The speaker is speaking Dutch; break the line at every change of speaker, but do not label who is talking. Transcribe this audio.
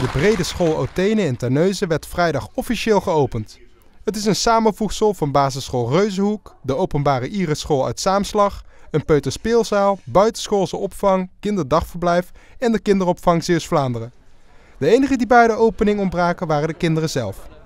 De brede school Otene in Terneuzen werd vrijdag officieel geopend. Het is een samenvoegsel van basisschool Reuzenhoek, de openbare school uit Saamslag, een peuterspeelzaal, buitenschoolse opvang, kinderdagverblijf en de kinderopvang Zeeuws-Vlaanderen. De enige die bij de opening ontbraken waren de kinderen zelf.